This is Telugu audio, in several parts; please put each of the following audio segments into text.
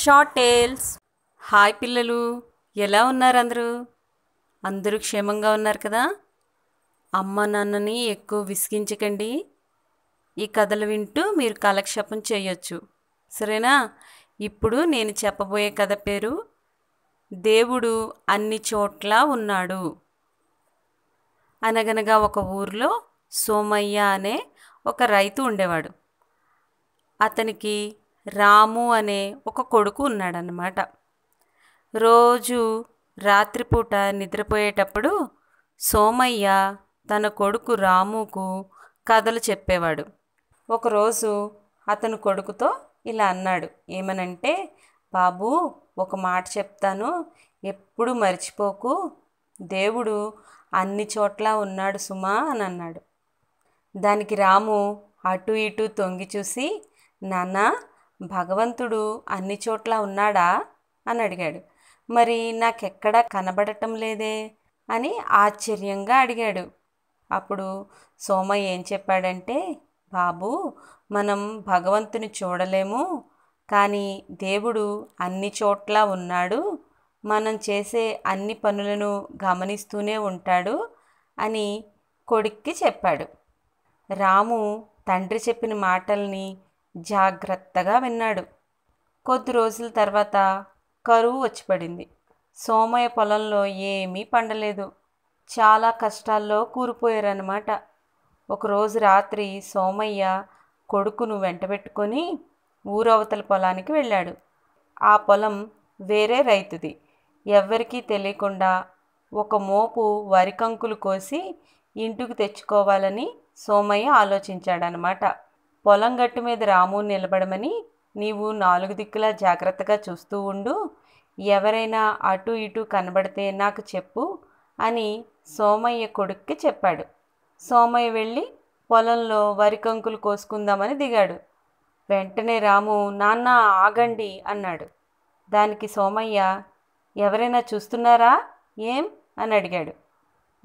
షార్ట్ టేల్స్ హాయ్ పిల్లలు ఎలా ఉన్నారు అందరూ అందరూ క్షేమంగా ఉన్నారు కదా అమ్మ నాన్నని ఎక్కువ విసిగించకండి ఈ కథలు వింటూ మీరు కాలక్షేపం చేయొచ్చు సరేనా ఇప్పుడు నేను చెప్పబోయే కథ పేరు దేవుడు అన్ని చోట్ల ఉన్నాడు అనగనగా ఒక ఊర్లో సోమయ్య అనే ఒక రైతు ఉండేవాడు అతనికి రాము అనే ఒక కొడుకు ఉన్నాడనమాట రోజు రాత్రిపూట నిద్రపోయేటప్పుడు సోమయ్య తన కొడుకు రాముకు కథలు చెప్పేవాడు ఒకరోజు అతను కొడుకుతో ఇలా అన్నాడు ఏమనంటే బాబు ఒక మాట చెప్తాను ఎప్పుడు మర్చిపోకు దేవుడు అన్ని చోట్ల ఉన్నాడు సుమా అని అన్నాడు దానికి రాము అటు ఇటు తొంగి చూసి నాన్న భగవంతుడు అన్ని చోట్ల ఉన్నాడా అని అడిగాడు మరి నాకెక్కడ కనబడటం లేదే అని ఆశ్చర్యంగా అడిగాడు అప్పుడు సోమ ఏం చెప్పాడంటే బాబు మనం భగవంతుని చూడలేము కానీ దేవుడు అన్ని చోట్ల ఉన్నాడు మనం చేసే అన్ని పనులను గమనిస్తూనే ఉంటాడు అని కొడుక్కి చెప్పాడు రాము తండ్రి చెప్పిన మాటల్ని జాగ్రత్తగా విన్నాడు కొద్ది రోజుల తర్వాత కరువు వచ్చిపడింది సోమయ్య పొలంలో ఏమీ పండలేదు చాలా కష్టాల్లో కూరిపోయారన్నమాట ఒకరోజు రాత్రి సోమయ్య కొడుకును వెంటబెట్టుకొని ఊరవతల పొలానికి వెళ్ళాడు ఆ పొలం వేరే రైతుది ఎవ్వరికీ తెలియకుండా ఒక మోపు వరికంకులు కోసి ఇంటికి తెచ్చుకోవాలని సోమయ్య ఆలోచించాడనమాట పొలం గట్టు మీద రాము నిలబడమని నీవు నాలుగు దిక్కులా జాగ్రత్తగా చూస్తూ ఉండు ఎవరైనా అటు ఇటు కనబడితే నాకు చెప్పు అని సోమయ్య కొడుక్కి చెప్పాడు సోమయ్య వెళ్ళి పొలంలో వరి కంకులు కోసుకుందామని దిగాడు వెంటనే రాము నాన్న ఆగండి అన్నాడు దానికి సోమయ్య ఎవరైనా చూస్తున్నారా ఏం అని అడిగాడు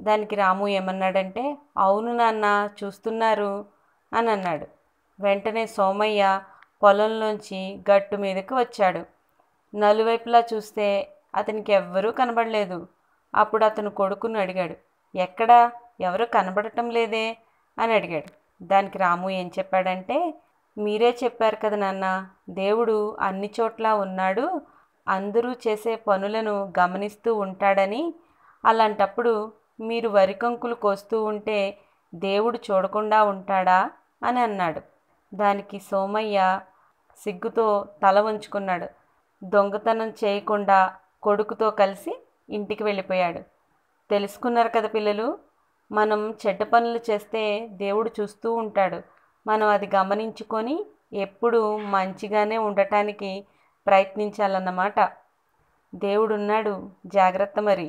దానికి రాము ఏమన్నాడంటే అవును నాన్న చూస్తున్నారు అని అన్నాడు వెంటనే సోమయ్య పొలంలోంచి గట్టు మీదకి వచ్చాడు నలువైపులా చూస్తే అతనికి ఎవ్వరూ కనబడలేదు అప్పుడు అతను కొడుకును అడిగాడు ఎక్కడా ఎవరు కనబడటం లేదే అని అడిగాడు దానికి రాము ఏం చెప్పాడంటే మీరే చెప్పారు కదా నాన్న దేవుడు అన్ని చోట్ల ఉన్నాడు అందరూ చేసే పనులను గమనిస్తూ ఉంటాడని అలాంటప్పుడు మీరు వరికంకులు కోస్తూ ఉంటే దేవుడు చూడకుండా ఉంటాడా అని అన్నాడు దానికి సోమయ్య సిగ్గుతో తల వంచుకున్నాడు దొంగతనం చేయకుండా కొడుకుతో కలిసి ఇంటికి వెళ్ళిపోయాడు తెలుసుకున్నారు కదా పిల్లలు మనం చెడ్డ పనులు చేస్తే దేవుడు చూస్తూ ఉంటాడు మనం అది గమనించుకొని ఎప్పుడు మంచిగానే ఉండటానికి ప్రయత్నించాలన్నమాట దేవుడున్నాడు జాగ్రత్త మరి